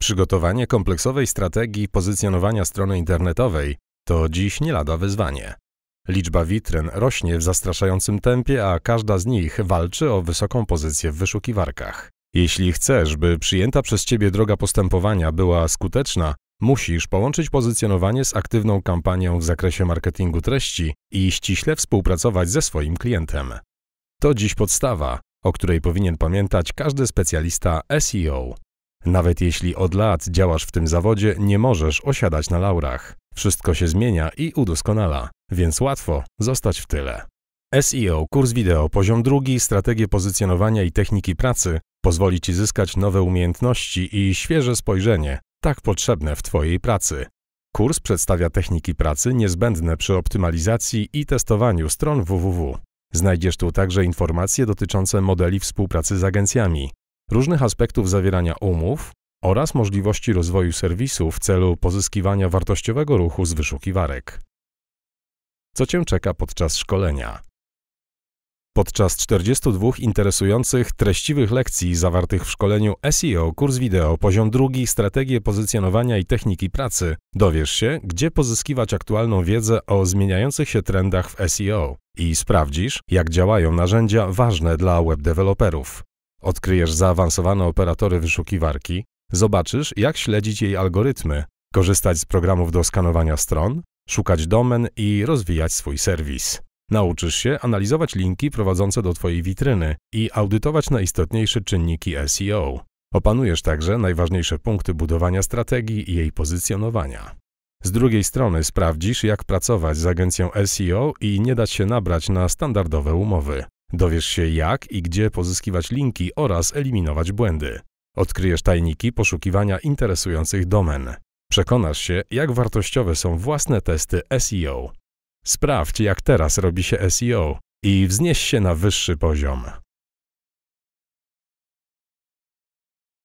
Przygotowanie kompleksowej strategii pozycjonowania strony internetowej to dziś nie lada wyzwanie. Liczba witryn rośnie w zastraszającym tempie, a każda z nich walczy o wysoką pozycję w wyszukiwarkach. Jeśli chcesz, by przyjęta przez Ciebie droga postępowania była skuteczna, musisz połączyć pozycjonowanie z aktywną kampanią w zakresie marketingu treści i ściśle współpracować ze swoim klientem. To dziś podstawa, o której powinien pamiętać każdy specjalista SEO. Nawet jeśli od lat działasz w tym zawodzie, nie możesz osiadać na laurach. Wszystko się zmienia i udoskonala, więc łatwo zostać w tyle. SEO, kurs wideo, poziom drugi, strategie pozycjonowania i techniki pracy pozwoli Ci zyskać nowe umiejętności i świeże spojrzenie, tak potrzebne w Twojej pracy. Kurs przedstawia techniki pracy niezbędne przy optymalizacji i testowaniu stron www. Znajdziesz tu także informacje dotyczące modeli współpracy z agencjami, różnych aspektów zawierania umów oraz możliwości rozwoju serwisu w celu pozyskiwania wartościowego ruchu z wyszukiwarek. Co Cię czeka podczas szkolenia? Podczas 42 interesujących, treściwych lekcji zawartych w szkoleniu SEO Kurs Wideo Poziom drugi Strategie pozycjonowania i techniki pracy dowiesz się, gdzie pozyskiwać aktualną wiedzę o zmieniających się trendach w SEO i sprawdzisz, jak działają narzędzia ważne dla webdeveloperów. Odkryjesz zaawansowane operatory wyszukiwarki, zobaczysz, jak śledzić jej algorytmy, korzystać z programów do skanowania stron, szukać domen i rozwijać swój serwis. Nauczysz się analizować linki prowadzące do Twojej witryny i audytować najistotniejsze czynniki SEO. Opanujesz także najważniejsze punkty budowania strategii i jej pozycjonowania. Z drugiej strony sprawdzisz, jak pracować z agencją SEO i nie dać się nabrać na standardowe umowy. Dowiesz się jak i gdzie pozyskiwać linki oraz eliminować błędy. Odkryjesz tajniki poszukiwania interesujących domen. Przekonasz się, jak wartościowe są własne testy SEO. Sprawdź, jak teraz robi się SEO i wznieś się na wyższy poziom.